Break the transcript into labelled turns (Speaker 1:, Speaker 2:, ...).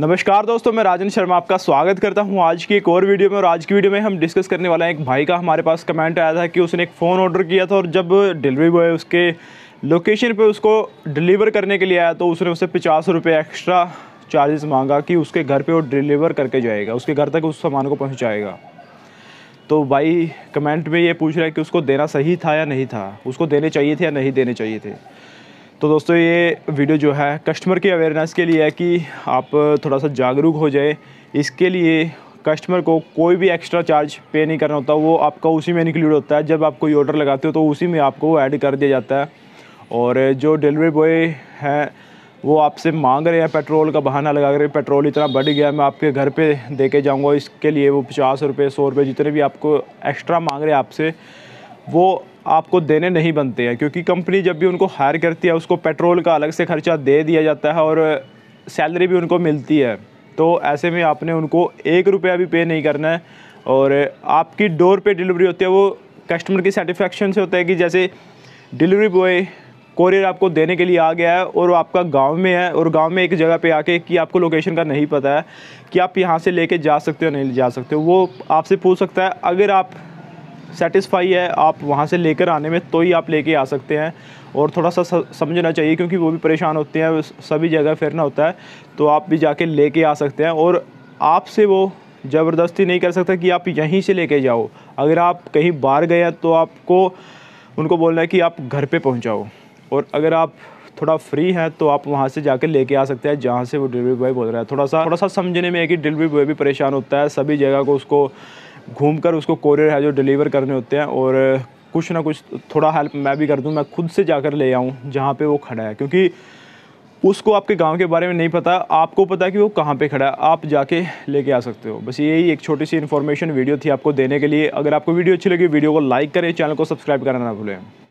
Speaker 1: नमस्कार दोस्तों मैं राजन शर्मा आपका स्वागत करता हूं आज की एक और वीडियो में और आज की वीडियो में हम डिस्कस करने वाला हैं एक भाई का हमारे पास कमेंट आया था कि उसने एक फ़ोन ऑर्डर किया था और जब डिलीवरी बॉय उसके लोकेशन पे उसको डिलीवर करने के लिए आया तो उसने उससे पचास रुपये एक्स्ट्रा चार्जेस मांगा कि उसके घर पर वो डिलीवर करके जाएगा उसके घर तक उस सामान को पहुँचाएगा तो भाई कमेंट में ये पूछ रहा है कि उसको देना सही था या नहीं था उसको देने चाहिए थे या नहीं देने चाहिए थे तो दोस्तों ये वीडियो जो है कस्टमर की अवेयरनेस के लिए है कि आप थोड़ा सा जागरूक हो जाए इसके लिए कस्टमर को कोई भी एक्स्ट्रा चार्ज पे नहीं करना होता वो आपका उसी में इंक्लूड होता है जब आप कोई ऑर्डर लगाते हो तो उसी में आपको ऐड कर दिया जाता है और जो डिलीवरी बॉय है वो आपसे मांग रहे हैं पेट्रोल का बहाना लगा रहे पेट्रोल इतना बढ़ गया मैं आपके घर पे दे के जाऊँगा इसके लिए वो पचास रुपये सौ रुपये जितने भी आपको एक्स्ट्रा मांग रहे हैं आपसे वो आपको देने नहीं बनते हैं क्योंकि कंपनी जब भी उनको हायर करती है उसको पेट्रोल का अलग से खर्चा दे दिया जाता है और सैलरी भी उनको मिलती है तो ऐसे में आपने उनको एक रुपया भी पे नहीं करना है और आपकी डोर पे डिलीवरी होती है वो कस्टमर की सेटिस्फेक्शन से होता है कि जैसे डिलीवरी बॉय कोरियर आपको देने के लिए आ गया है और वो आपका गांव में है और गांव में एक जगह पे आके कि आपको लोकेशन का नहीं पता है कि आप यहाँ से लेके जा सकते हो नहीं जा सकते हो वो आपसे पूछ सकता है अगर आप सेटिस्फाई है आप वहाँ से लेकर आने में तो ही आप लेके आ सकते हैं और थोड़ा सा समझना चाहिए क्योंकि वो भी परेशान होते हैं सभी जगह फिरना होता है तो आप भी जाके लेके आ सकते हैं और आपसे वो ज़बरदस्ती नहीं कर सकता कि आप यहीं से लेके जाओ अगर आप कहीं बाहर गए तो आपको उनको बोलना है कि आप घर पर पहुँचाओ और अगर आप थोड़ा फ्री हैं तो आप वहाँ से जाकर लेके आ सकते हैं जहाँ से वो डिलीवरी बॉय बोल रहा है थोड़ा सा थोड़ा सा समझने में है कि डिलीवरी बॉय भी परेशान होता है सभी जगह को उसको घूमकर उसको कोरियर है जो डिलीवर करने होते हैं और कुछ ना कुछ थोड़ा हेल्प मैं भी कर दूँ मैं खुद से जाकर ले आऊँ जहाँ पे वो खड़ा है क्योंकि उसको आपके गांव के बारे में नहीं पता आपको पता है कि वो कहाँ पे खड़ा है आप जाके लेके आ सकते हो बस यही एक छोटी सी इन्फॉर्मेशन वीडियो थी आपको देने के लिए अगर आपको वीडियो अच्छी लगी वीडियो को लाइक करें चैनल को सब्सक्राइब करना ना भूलें